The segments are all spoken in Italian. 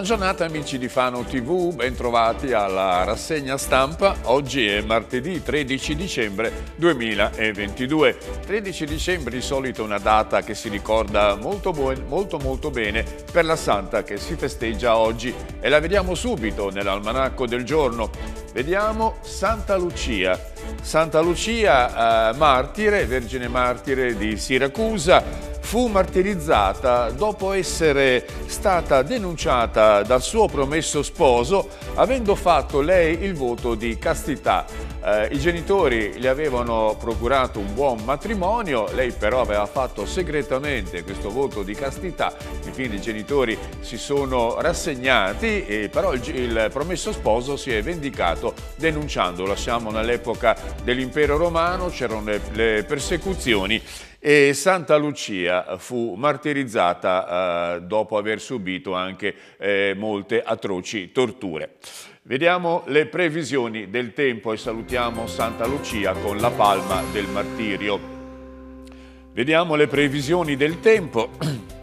Buona giornata amici di Fano TV, bentrovati alla rassegna stampa. Oggi è martedì 13 dicembre 2022. 13 dicembre di solito è una data che si ricorda molto, molto molto bene per la santa che si festeggia oggi e la vediamo subito nell'almanacco del giorno. Vediamo Santa Lucia. Santa Lucia, eh, martire, vergine martire di Siracusa, fu martirizzata dopo essere stata denunciata dal suo promesso sposo avendo fatto lei il voto di castità. Eh, I genitori le avevano procurato un buon matrimonio, lei però aveva fatto segretamente questo voto di castità, infine i genitori si sono rassegnati, e però il, il promesso sposo si è vendicato denunciandolo. Siamo nell'epoca dell'impero romano, c'erano le, le persecuzioni e Santa Lucia fu martirizzata eh, dopo aver subito anche eh, molte atroci torture. Vediamo le previsioni del tempo e salutiamo Santa Lucia con la palma del martirio. Vediamo le previsioni del tempo.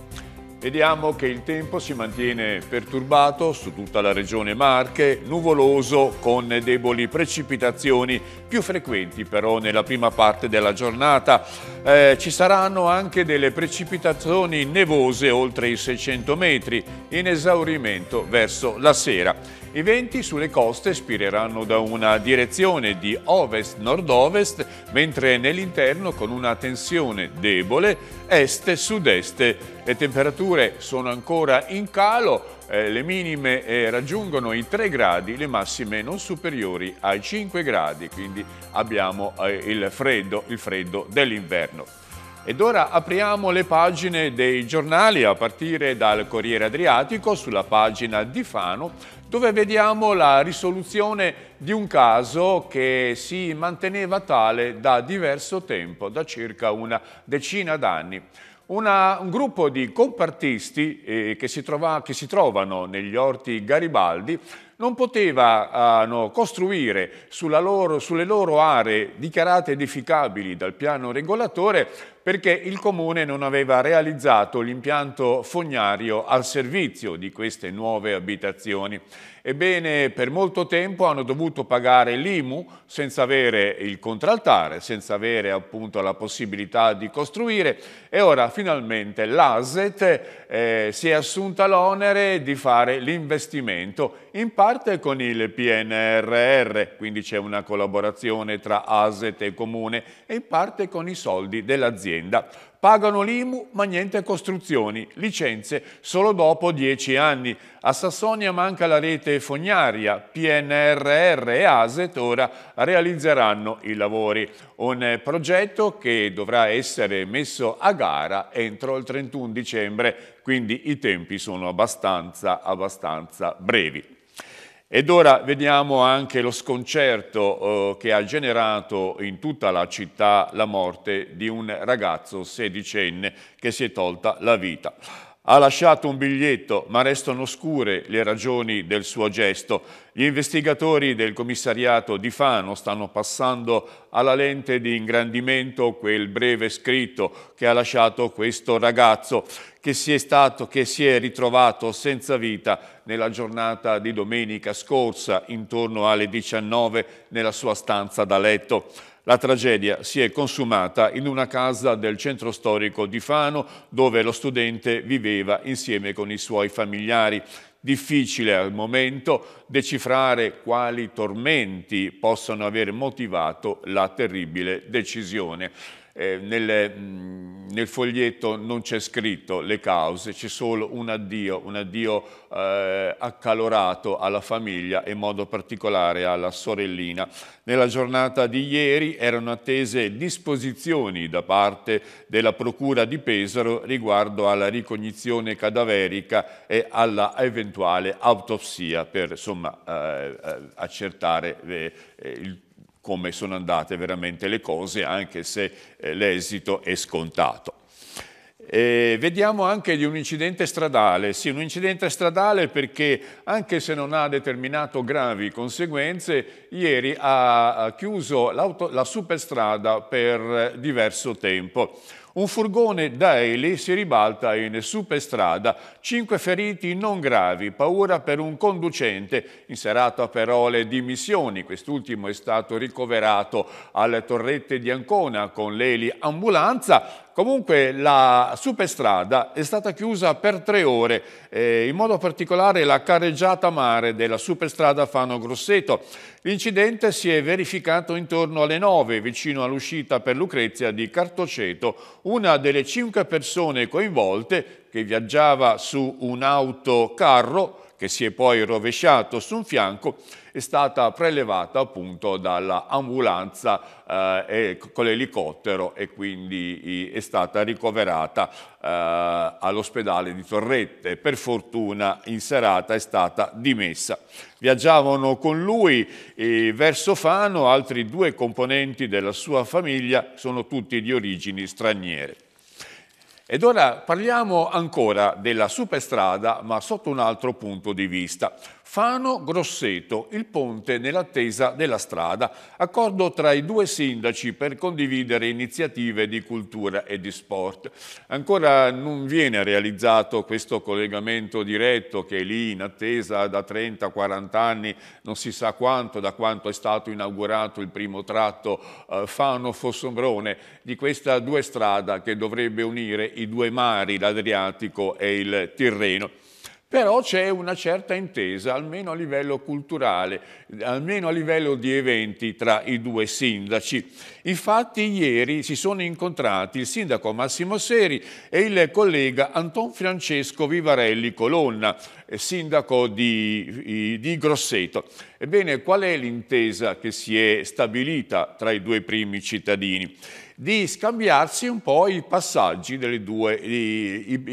Vediamo che il tempo si mantiene perturbato su tutta la regione Marche, nuvoloso con deboli precipitazioni, più frequenti però nella prima parte della giornata. Eh, ci saranno anche delle precipitazioni nevose oltre i 600 metri, in esaurimento verso la sera. I venti sulle coste spireranno da una direzione di ovest-nord-ovest, mentre nell'interno con una tensione debole est-sud-est. Le temperature sono ancora in calo, eh, le minime eh, raggiungono i 3 gradi, le massime non superiori ai 5 gradi, quindi abbiamo eh, il freddo, il freddo dell'inverno. Ed ora apriamo le pagine dei giornali a partire dal Corriere Adriatico sulla pagina di Fano dove vediamo la risoluzione di un caso che si manteneva tale da diverso tempo, da circa una decina d'anni. Una, un gruppo di compartisti eh, che, si trova, che, si trovano negli orti Garibaldi non poteva eh, no, costruire loro, sulle loro aree dichiarate edificabili dal piano regolatore perché il Comune non aveva realizzato l'impianto fognario al servizio di queste nuove abitazioni. Ebbene, per molto tempo hanno dovuto pagare l'IMU senza avere il contraltare, senza avere appunto la possibilità di costruire e ora finalmente l'ASET eh, si è assunta l'onere di fare l'investimento in parte con il PNRR, quindi c'è una collaborazione tra ASET e Comune, e in parte con i soldi dell'azienda l'azienda. Pagano l'IMU ma niente costruzioni, licenze solo dopo dieci anni. A Sassonia manca la rete fognaria, PNRR e ASET ora realizzeranno i lavori. Un progetto che dovrà essere messo a gara entro il 31 dicembre, quindi i tempi sono abbastanza, abbastanza brevi. Ed ora vediamo anche lo sconcerto eh, che ha generato in tutta la città la morte di un ragazzo sedicenne che si è tolta la vita ha lasciato un biglietto, ma restano oscure le ragioni del suo gesto. Gli investigatori del commissariato di Fano stanno passando alla lente di ingrandimento quel breve scritto che ha lasciato questo ragazzo che si è, stato, che si è ritrovato senza vita nella giornata di domenica scorsa intorno alle 19 nella sua stanza da letto. La tragedia si è consumata in una casa del centro storico di Fano dove lo studente viveva insieme con i suoi familiari. Difficile al momento decifrare quali tormenti possano aver motivato la terribile decisione eh, nelle, mh, mm, nel foglietto non c'è scritto le cause, c'è solo un addio, un addio eh, accalorato alla famiglia e in modo particolare alla sorellina. Nella giornata di ieri erano attese disposizioni da parte della Procura di Pesaro riguardo alla ricognizione cadaverica e alla eventuale autopsia per insomma, eh, eh accertare eh, il tutto come sono andate veramente le cose, anche se eh, l'esito è scontato. E vediamo anche di un incidente stradale, sì un incidente stradale perché anche se non ha determinato gravi conseguenze, ieri ha chiuso la superstrada per diverso tempo un furgone da Eli si ribalta in superstrada, cinque feriti non gravi, paura per un conducente, In serata però le dimissioni, quest'ultimo è stato ricoverato alle torrette di Ancona con l'Eli ambulanza, Comunque la superstrada è stata chiusa per tre ore, eh, in modo particolare la carreggiata mare della superstrada Fano Grosseto. L'incidente si è verificato intorno alle 9 vicino all'uscita per Lucrezia di Cartoceto. Una delle cinque persone coinvolte, che viaggiava su un autocarro, che si è poi rovesciato su un fianco, è stata prelevata appunto dall'ambulanza eh, con l'elicottero e quindi è stata ricoverata eh, all'ospedale di Torrette. Per fortuna in serata è stata dimessa. Viaggiavano con lui verso Fano altri due componenti della sua famiglia, sono tutti di origini straniere. Ed ora parliamo ancora della superstrada, ma sotto un altro punto di vista. Fano-Grosseto, il ponte nell'attesa della strada, accordo tra i due sindaci per condividere iniziative di cultura e di sport. Ancora non viene realizzato questo collegamento diretto che è lì in attesa da 30-40 anni, non si sa quanto, da quanto è stato inaugurato il primo tratto eh, Fano-Fossombrone di questa due strada che dovrebbe unire i due mari, l'Adriatico e il Tirreno. Però c'è una certa intesa, almeno a livello culturale, almeno a livello di eventi tra i due sindaci. Infatti ieri si sono incontrati il sindaco Massimo Seri e il collega Anton Francesco Vivarelli Colonna, eh, sindaco di, di Grosseto. Ebbene, qual è l'intesa che si è stabilita tra i due primi cittadini? di scambiarsi un po' i passaggi delle due, i, i,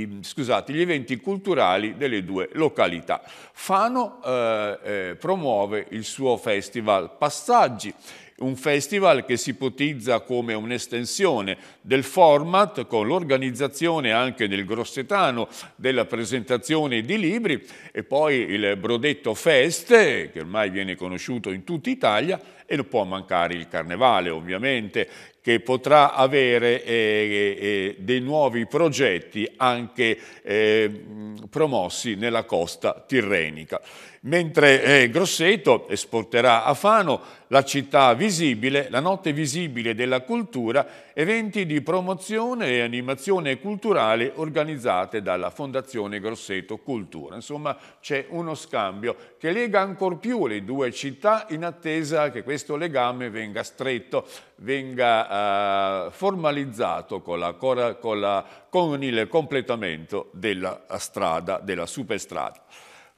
i, scusate, gli eventi culturali delle due località. Fano eh, eh, promuove il suo festival Passaggi, un festival che si ipotizza come un'estensione del format con l'organizzazione anche nel Grossetano della presentazione di libri e poi il Brodetto Fest che ormai viene conosciuto in tutta Italia e non può mancare il Carnevale ovviamente che potrà avere eh, eh, eh, dei nuovi progetti anche eh, promossi nella costa tirrenica. Mentre eh, Grosseto esporterà a Fano la città visibile, la notte visibile della cultura, eventi di promozione e animazione culturale organizzate dalla Fondazione Grosseto Cultura. Insomma c'è uno scambio che lega ancor più le due città in attesa che questo legame venga stretto venga eh, formalizzato con, la, con, la, con il completamento della strada, della superstrada.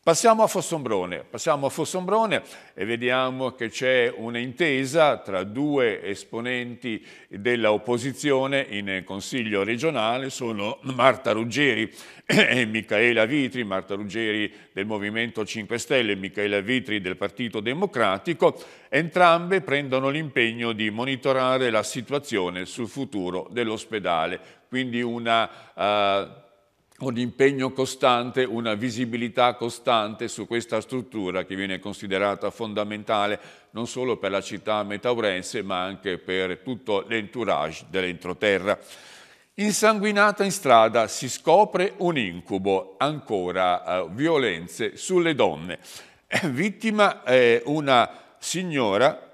Passiamo a Fossombrone, passiamo a Fossombrone e vediamo che c'è un'intesa tra due esponenti dell'opposizione in Consiglio regionale, sono Marta Ruggeri e Michaela Vitri, Marta Ruggeri del Movimento 5 Stelle e Michaela Vitri del Partito Democratico, entrambe prendono l'impegno di monitorare la situazione sul futuro dell'ospedale, quindi una... Uh, un impegno costante, una visibilità costante su questa struttura che viene considerata fondamentale non solo per la città metaurense ma anche per tutto l'entourage dell'entroterra. Insanguinata in strada si scopre un incubo, ancora eh, violenze sulle donne. Eh, vittima è una signora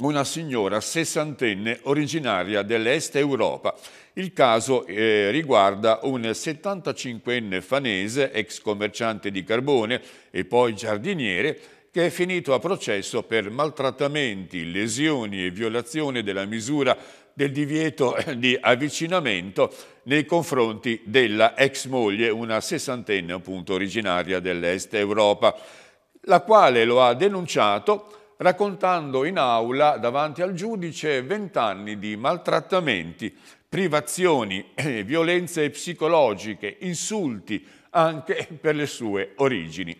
una signora sessantenne originaria dell'Est Europa. Il caso eh, riguarda un 75enne fanese, ex commerciante di carbone e poi giardiniere, che è finito a processo per maltrattamenti, lesioni e violazione della misura del divieto eh, di avvicinamento nei confronti della ex moglie, una sessantenne appunto originaria dell'Est Europa, la quale lo ha denunciato raccontando in aula davanti al giudice vent'anni di maltrattamenti, privazioni, eh, violenze psicologiche, insulti anche per le sue origini.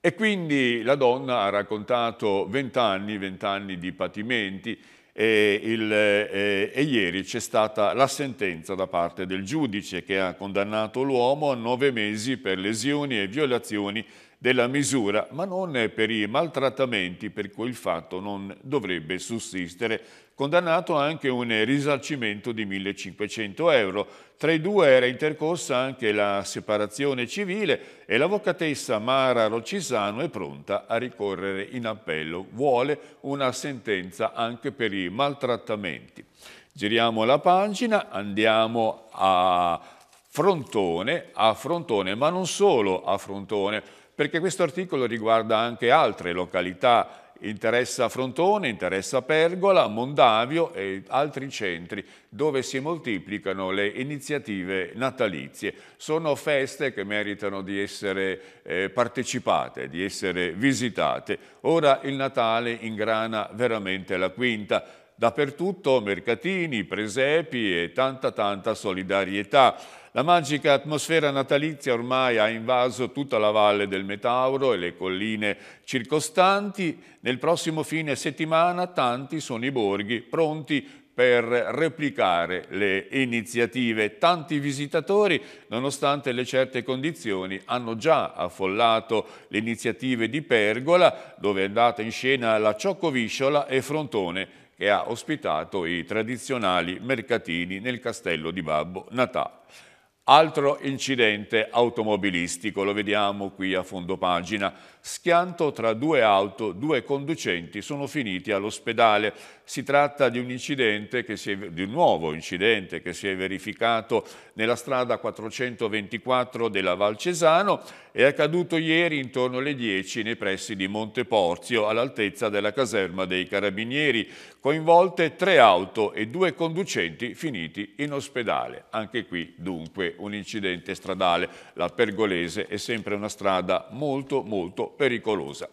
E quindi la donna ha raccontato vent'anni, vent'anni di patimenti, e, il, eh, e, ieri c'è stata la sentenza da parte del giudice che ha condannato l'uomo a nove mesi per lesioni e violazioni della misura, ma non per i maltrattamenti per cui il fatto non dovrebbe sussistere. Condannato anche un risarcimento di 1.500 euro. Tra i due era intercorsa anche la separazione civile e l'avvocatessa Mara Rocisano è pronta a ricorrere in appello. Vuole una sentenza anche per i maltrattamenti. Giriamo la pagina, andiamo a Frontone, a Frontone, ma non solo a Frontone perché questo articolo riguarda anche altre località interessa Frontone, interessa Pergola, Mondavio e altri centri dove si moltiplicano le iniziative natalizie. Sono feste che meritano di essere eh, partecipate, di essere visitate. Ora il Natale ingrana veramente la quinta. Dappertutto mercatini, presepi e tanta tanta solidarietà. La magica atmosfera natalizia ormai ha invaso tutta la valle del Metauro e le colline circostanti. Nel prossimo fine settimana tanti sono i borghi pronti per replicare le iniziative. Tanti visitatori, nonostante le certe condizioni, hanno già affollato le iniziative di Pergola, dove è andata in scena la Cioccovisciola e Frontone, che ha ospitato i tradizionali mercatini nel castello di Babbo Natale. Altro incidente automobilistico, lo vediamo qui a fondo pagina, schianto tra due auto, due conducenti sono finiti all'ospedale. Si tratta di un, è, di un nuovo incidente che si è verificato nella strada 424 della Val Cesano e è accaduto ieri intorno alle 10 nei pressi di Monte Porzio all'altezza della caserma dei Carabinieri, coinvolte tre auto e due conducenti finiti in ospedale. Anche qui, dunque, un incidente stradale. La Pergolese è sempre una strada molto, molto pericolosa.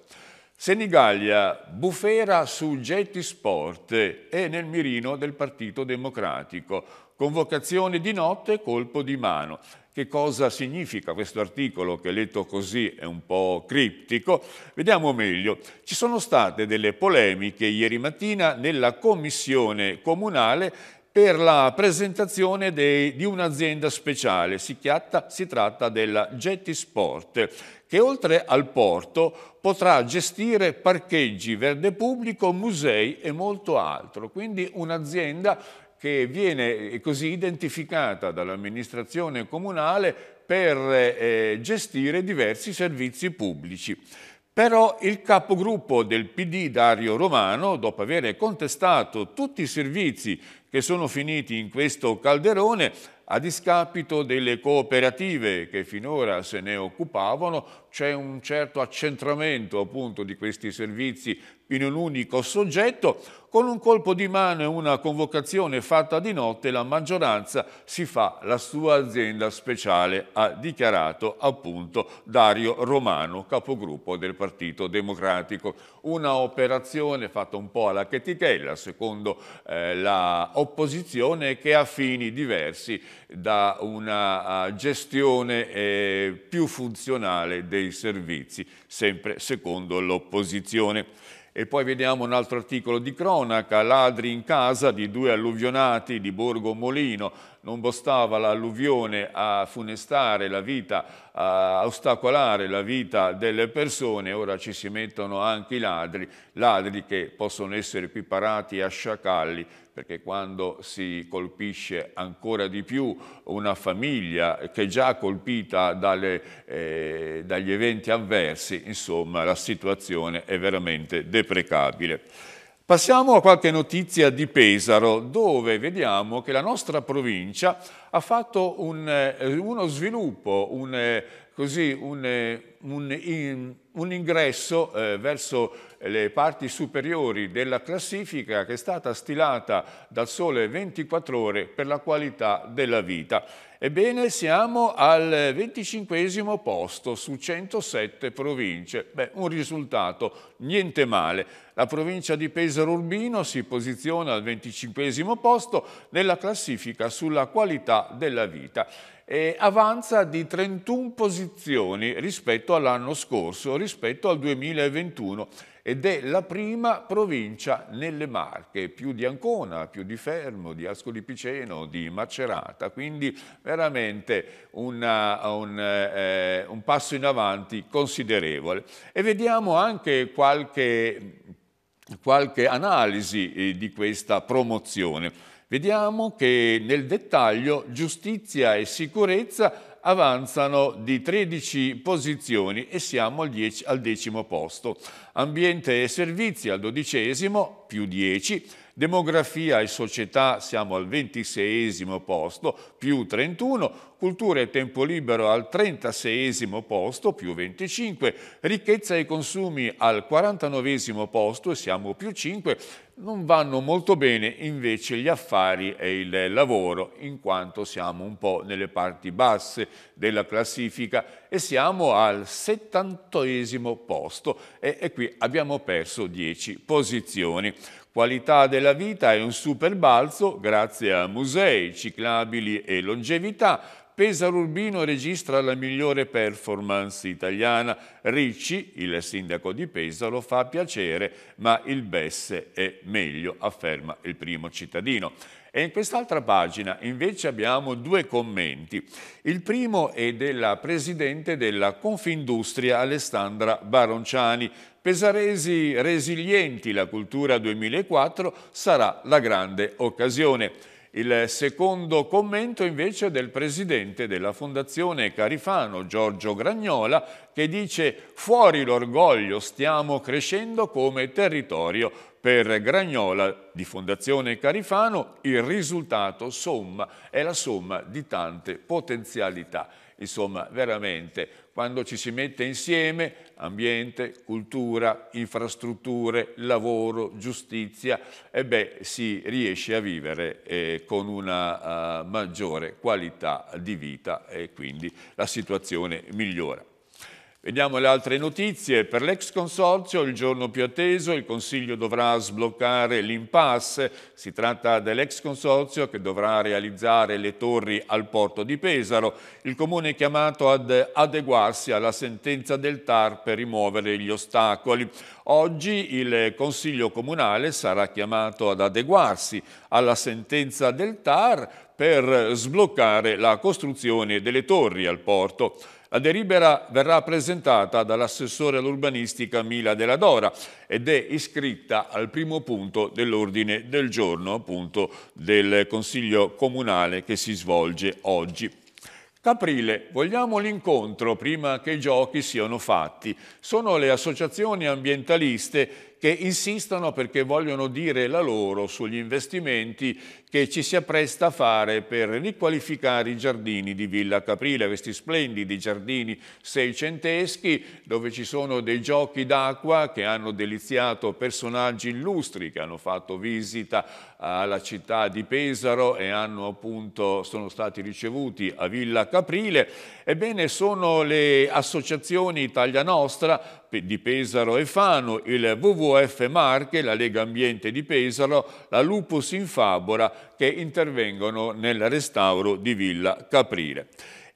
Senigallia bufera su getti Sport e nel mirino del Partito Democratico. Convocazione di notte, colpo di mano. Che cosa significa questo articolo che letto così è un po' criptico? Vediamo meglio. Ci sono state delle polemiche ieri mattina nella commissione comunale per la presentazione dei, di un'azienda speciale. Si, chiatta, si tratta della Gettisport, che oltre al porto potrà gestire parcheggi, verde pubblico, musei e molto altro. Quindi un'azienda che viene eh, così identificata dall'amministrazione comunale per eh, gestire diversi servizi pubblici. Però il capogruppo del PD Dario Romano, dopo aver contestato tutti i servizi che sono finiti in questo calderone, a discapito delle cooperative che finora se ne occupavano, c'è un certo accentramento appunto di questi servizi in un unico soggetto, con un colpo di mano e una convocazione fatta di notte la maggioranza si fa la sua azienda speciale, ha dichiarato appunto Dario Romano, capogruppo del Partito Democratico. Una operazione fatta un po' alla chetichella, secondo eh, la che ha fini diversi da una gestione eh, più funzionale dei servizi, sempre secondo l'opposizione. E poi vediamo un altro articolo di cronaca, ladri in casa di due alluvionati di Borgo Molino, non bastava l'alluvione a funestare la vita, a ostacolare la vita delle persone, ora ci si mettono anche i ladri, ladri che possono essere equiparati a sciacalli, perché quando si colpisce ancora di più una famiglia che è già colpita dalle, eh, dagli eventi avversi, insomma la situazione è veramente deprecabile. Passiamo a qualche notizia di Pesaro, dove vediamo che la nostra provincia ha fatto un, eh, uno sviluppo, un, eh, così, un, eh, un ingresso eh, verso le parti superiori della classifica che è stata stilata dal Sole 24 Ore per la qualità della vita. Ebbene, siamo al 25 posto su 107 province. Beh, un risultato niente male. La provincia di Pesaro Urbino si posiziona al 25 posto nella classifica sulla qualità della vita e avanza di 31 posizioni rispetto all'anno scorso, rispetto al 2021 ed è la prima provincia nelle Marche, più di Ancona, più di Fermo, di Ascoli Piceno, di Macerata, quindi veramente una, eh, un, eh, un passo in avanti considerevole. E vediamo anche qualche, qualche analisi eh, di questa promozione. Vediamo che nel dettaglio giustizia e sicurezza avanzano di 13 posizioni e siamo al, dieci, al decimo posto. Ambiente e servizi al dodicesimo, più 10, Demografia e società siamo al 26 posto, più 31, cultura e tempo libero al 36 posto, più 25, ricchezza e consumi al 49 posto e siamo più 5, non vanno molto bene invece gli affari e il lavoro, in quanto siamo un po' nelle parti basse della classifica e siamo al 70 posto e, e qui abbiamo perso 10 posizioni. Qualità della vita è un super balzo grazie a musei, ciclabili e longevità. Pesaro Urbino registra la migliore performance italiana. Ricci, il sindaco di Pesaro, fa piacere, ma il Besse è meglio, afferma il primo cittadino. E in quest'altra pagina invece abbiamo due commenti. Il primo è della Presidente della Confindustria Alessandra Baronciani, Pesaresi resilienti, la cultura 2004 sarà la grande occasione. Il secondo commento invece è del presidente della Fondazione Carifano, Giorgio Gragnola, che dice fuori l'orgoglio, stiamo crescendo come territorio per Gragnola di Fondazione Carifano il risultato somma è la somma di tante potenzialità. Insomma, veramente, quando ci si mette insieme ambiente, cultura, infrastrutture, lavoro, giustizia, e beh, si riesce a vivere eh, con una uh, maggiore qualità di vita e quindi la situazione migliora. Vediamo le altre notizie. Per l'ex consorzio il giorno più atteso, il Consiglio dovrà sbloccare l'impasse. Si tratta dell'ex consorzio che dovrà realizzare le torri al porto di Pesaro. Il Comune è chiamato ad adeguarsi alla sentenza del TAR per rimuovere gli ostacoli. Oggi il Consiglio Comunale sarà chiamato ad adeguarsi alla sentenza del TAR per sbloccare la costruzione delle torri al porto. La delibera verrà presentata dall'assessore all'urbanistica Mila della Dora ed è iscritta al primo punto dell'ordine del giorno appunto del Consiglio Comunale che si svolge oggi. Caprile, vogliamo l'incontro prima che i giochi siano fatti. Sono le associazioni ambientaliste che insistono perché vogliono dire la loro sugli investimenti che ci si appresta a fare per riqualificare i giardini di Villa Caprile, questi splendidi giardini seicenteschi dove ci sono dei giochi d'acqua che hanno deliziato personaggi illustri che hanno fatto visita alla città di Pesaro e hanno appunto, sono stati ricevuti a Villa Caprile. Ebbene sono le associazioni Italia Nostra di Pesaro e Fano, il WWF UF Marche, la Lega Ambiente di Pesaro, la Lupus in Fabora che intervengono nel restauro di Villa Caprile.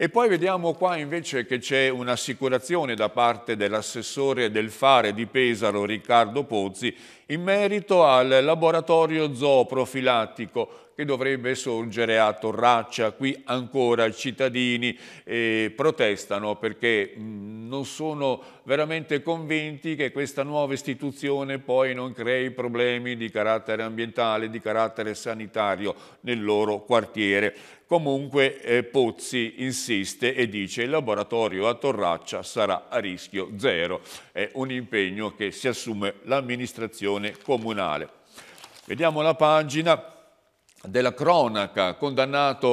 E poi vediamo qua invece che c'è un'assicurazione da parte dell'assessore del fare di Pesaro Riccardo Pozzi in merito al laboratorio zooprofilattico che dovrebbe sorgere a Torraccia. Qui ancora i cittadini eh, protestano perché mh, mm, non sono veramente convinti che questa nuova istituzione poi non crei problemi di carattere ambientale, di carattere sanitario nel loro quartiere. Comunque eh, Pozzi insiste e dice il laboratorio a Torraccia sarà a rischio zero. È un impegno che si assume l'amministrazione comunale. Vediamo la pagina della cronaca, condannato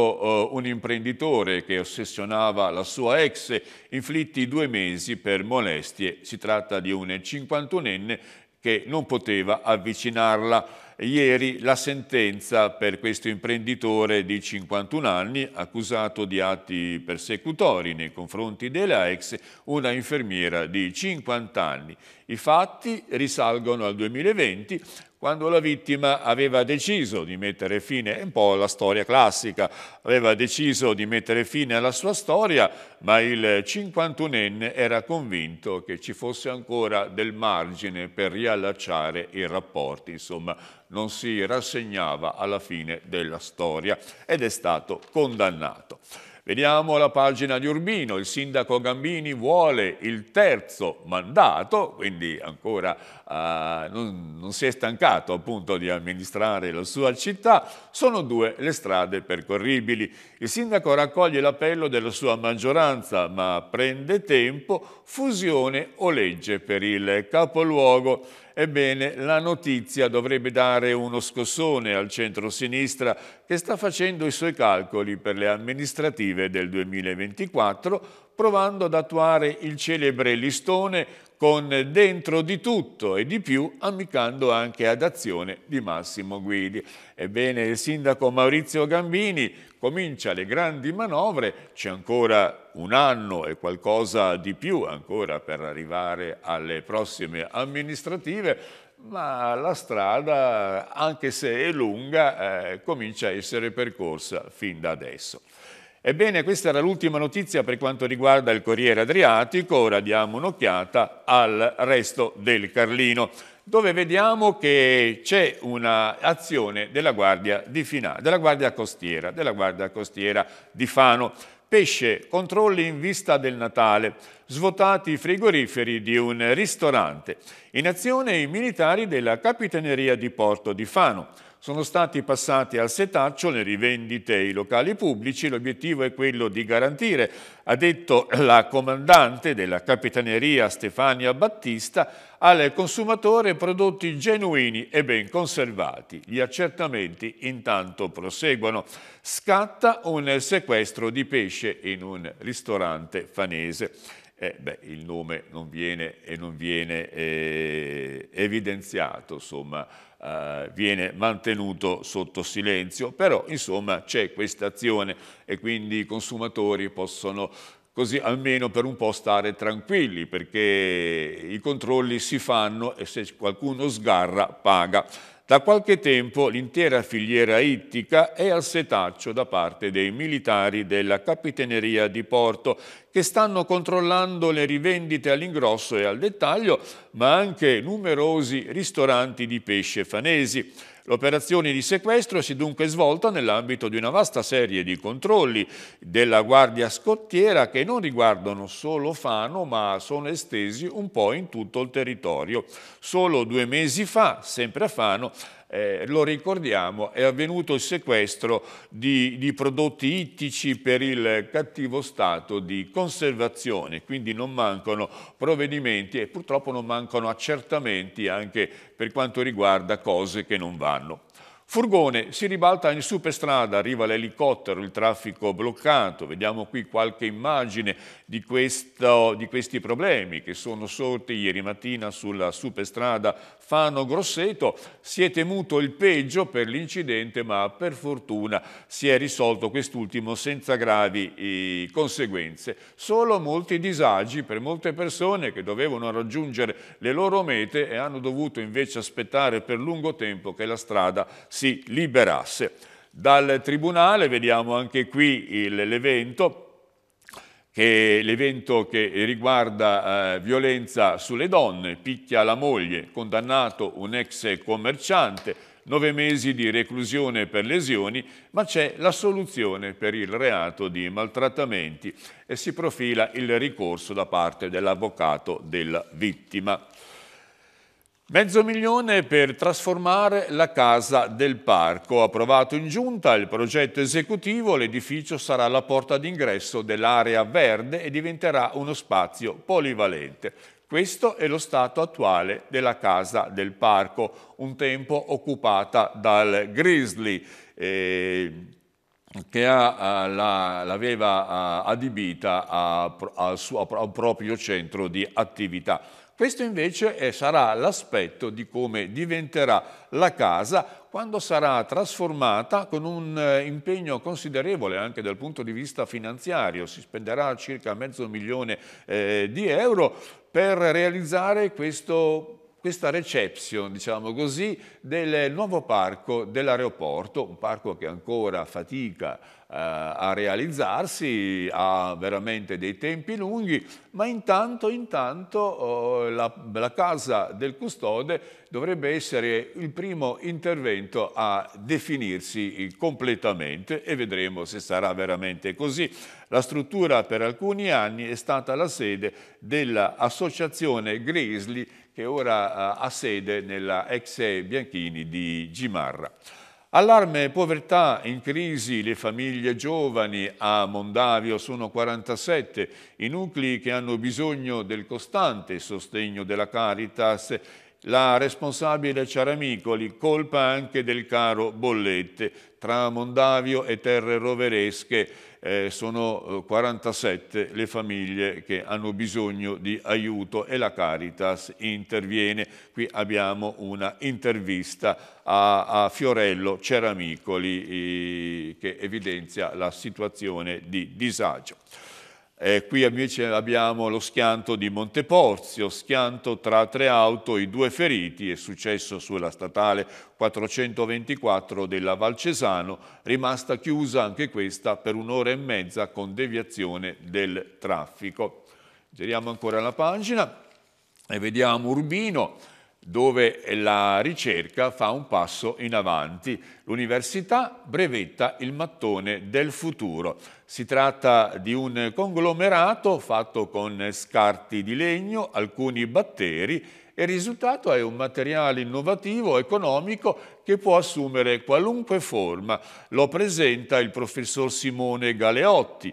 uh, un imprenditore che ossessionava la sua ex, inflitti due mesi per molestie. Si tratta di un 51enne che non poteva avvicinarla ieri la sentenza per questo imprenditore di 51 anni accusato di atti persecutori nei confronti della ex una infermiera di 50 anni. I fatti risalgono al 2020 quando la vittima aveva deciso di mettere fine, è un po' la storia classica, aveva deciso di mettere fine alla sua storia, ma il 51enne era convinto che ci fosse ancora del margine per riallacciare i rapporti, insomma non si rassegnava alla fine della storia ed è stato condannato. Vediamo la pagina di Urbino, il sindaco Gambini vuole il terzo mandato, quindi ancora eh, non, non, si è stancato appunto di amministrare la sua città, sono due le strade percorribili. Il sindaco raccoglie l'appello della sua maggioranza ma prende tempo, fusione o legge per il capoluogo Ebbene, la notizia dovrebbe dare uno scossone al centro-sinistra che sta facendo i suoi calcoli per le amministrative del 2024, provando ad attuare il celebre listone con dentro di tutto e di più, ammiccando anche ad azione di Massimo Guidi. Ebbene, il sindaco Maurizio Gambini comincia le grandi manovre, c'è ancora un anno e qualcosa di più ancora per arrivare alle prossime amministrative, ma la strada, anche se è lunga, eh, comincia a essere percorsa fin da adesso. Ebbene, questa era l'ultima notizia per quanto riguarda il Corriere Adriatico, ora diamo un'occhiata al resto del Carlino, dove vediamo che c'è un'azione della, della Guardia Costiera, della Guardia Costiera di Fano, Pesce, controlli in vista del Natale, svuotati i frigoriferi di un ristorante. In azione i militari della Capitaneria di Porto di Fano sono stati passati al setaccio le rivendite ai locali pubblici. L'obiettivo è quello di garantire, ha detto la comandante della Capitaneria Stefania Battista, al consumatore prodotti genuini e ben conservati. Gli accertamenti intanto proseguono. Scatta un sequestro di pesce in un ristorante fanese. Eh, beh, il nome non viene, non viene eh, evidenziato, insomma, eh, viene mantenuto sotto silenzio, però insomma c'è questa azione e quindi i consumatori possono così almeno per un po' stare tranquilli perché i controlli si fanno e se qualcuno sgarra paga. Da qualche tempo l'intera filiera ittica è al setaccio da parte dei militari della Capitaneria di Porto che stanno controllando le rivendite all'ingrosso e al dettaglio, ma anche numerosi ristoranti di pesce fanesi. L'operazione di sequestro si è dunque svolta nell'ambito di una vasta serie di controlli della Guardia Scottiera che non riguardano solo Fano ma sono estesi un po' in tutto il territorio. Solo due mesi fa, sempre a Fano, eh, lo ricordiamo, è avvenuto il sequestro di, di, prodotti ittici per il cattivo stato di conservazione, quindi non mancano provvedimenti e purtroppo non mancano accertamenti anche per quanto riguarda cose che non vanno. Furgone si ribalta in superstrada, arriva l'elicottero, il traffico bloccato. Vediamo qui qualche immagine di, questo, di questi problemi che sono sorti ieri mattina sulla superstrada Fano Grosseto. Si è temuto il peggio per l'incidente, ma per fortuna si è risolto quest'ultimo senza gravi conseguenze. Solo molti disagi per molte persone che dovevano raggiungere le loro mete e hanno dovuto invece aspettare per lungo tempo che la strada si liberasse. Dal Tribunale vediamo anche qui l'evento che è l'evento che riguarda eh, violenza sulle donne, picchia la moglie, condannato un ex commerciante, nove mesi di reclusione per lesioni, ma c'è la soluzione per il reato di maltrattamenti e si profila il ricorso da parte dell'avvocato della vittima. Mezzo milione per trasformare la casa del parco. Approvato in giunta il progetto esecutivo, l'edificio sarà la porta d'ingresso dell'area verde e diventerà uno spazio polivalente. Questo è lo stato attuale della casa del parco, un tempo occupata dal Grizzly. Eh, che eh, l'aveva eh, adibita al a, a, proprio centro di attività. Questo invece è, eh, sarà l'aspetto di come diventerà la casa quando sarà trasformata con un eh, impegno considerevole anche dal punto di vista finanziario. Si spenderà circa mezzo milione eh, di euro per realizzare questo questa reception, diciamo così, del nuovo parco dell'aeroporto, un parco che ancora fatica eh, a realizzarsi, ha veramente dei tempi lunghi, ma intanto, intanto oh, la, la, casa del custode dovrebbe essere il primo intervento a definirsi eh, completamente e vedremo se sarà veramente così. La struttura per alcuni anni è stata la sede dell'associazione Grizzly che ora eh, ha sede nella ex Bianchini di Gimarra. Allarme povertà in crisi, le famiglie giovani a Mondavio sono 47, i nuclei che hanno bisogno del costante sostegno della Caritas la responsabile Ciaramicoli, colpa anche del caro Bollette, tra Mondavio e Terre Roveresche eh, sono 47 eh, le famiglie che hanno bisogno di aiuto e la Caritas interviene. Qui abbiamo una intervista a, a Fiorello Ceramicoli eh, che evidenzia la situazione di disagio. Eh, qui invece abbiamo lo schianto di Monteporzio, schianto tra tre auto i due feriti, è successo sulla statale 424 della Valcesano, rimasta chiusa anche questa per un'ora e mezza con deviazione del traffico. Giriamo ancora la pagina e vediamo Urbino dove la ricerca fa un passo in avanti. L'università brevetta il mattone del futuro. Si tratta di un conglomerato fatto con scarti di legno, alcuni batteri e il risultato è un materiale innovativo, economico, che può assumere qualunque forma. Lo presenta il professor Simone Galeotti,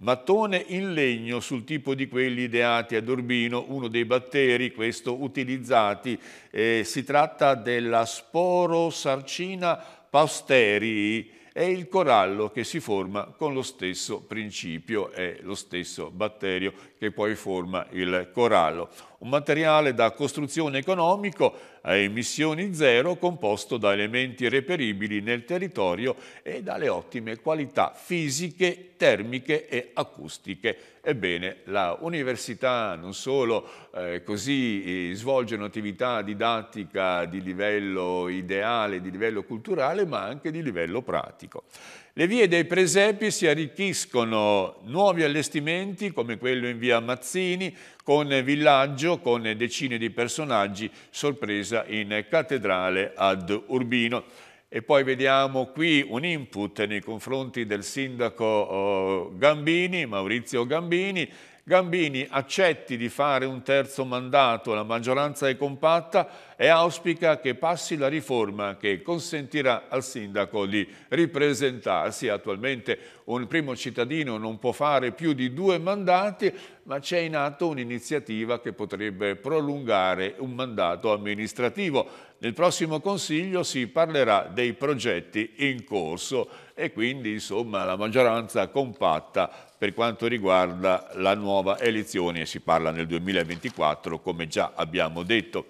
mattone in legno sul tipo di quelli ideati ad Urbino, uno dei batteri, questo utilizzati. Eh, si tratta della sporosarcina pausterii, è il corallo che si forma con lo stesso principio, è lo stesso batterio che poi forma il corallo un materiale da costruzione economico a emissioni zero composto da elementi reperibili nel territorio e dalle ottime qualità fisiche, termiche e acustiche. Ebbene, la università non solo eh, così eh, svolge un'attività didattica di livello ideale, di livello culturale, ma anche di livello pratico. Le vie dei presepi si arricchiscono nuovi allestimenti come quello in via Mazzini, con villaggio, con decine di personaggi, sorpresa in cattedrale ad Urbino. E poi vediamo qui un input nei confronti del sindaco oh, Gambini, Maurizio Gambini, Gambini accetti di fare un terzo mandato, la maggioranza è compatta, e auspica che passi la riforma che consentirà al sindaco di ripresentarsi. Attualmente un primo cittadino non può fare più di due mandati, ma c'è in atto un'iniziativa che potrebbe prolungare un mandato amministrativo. Nel prossimo Consiglio si parlerà dei progetti in corso e quindi insomma la maggioranza compatta per quanto riguarda la nuova elezione, si parla nel 2024 come già abbiamo detto.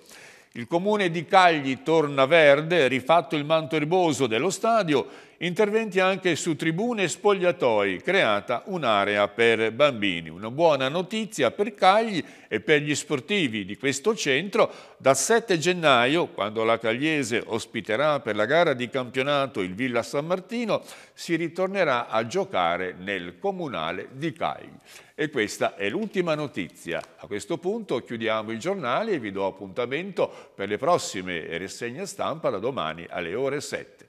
Il comune di Cagli torna verde, rifatto il manto erboso dello stadio Interventi anche su tribune e spogliatoi, creata un'area per bambini. Una buona notizia per Cagli e per gli sportivi di questo centro. Dal 7 gennaio, quando la Cagliese ospiterà per la gara di campionato il Villa San Martino, si ritornerà a giocare nel comunale di Cagli. E questa è l'ultima notizia. A questo punto chiudiamo i giornali e vi do appuntamento per le prossime rassegne stampa da domani alle ore 7.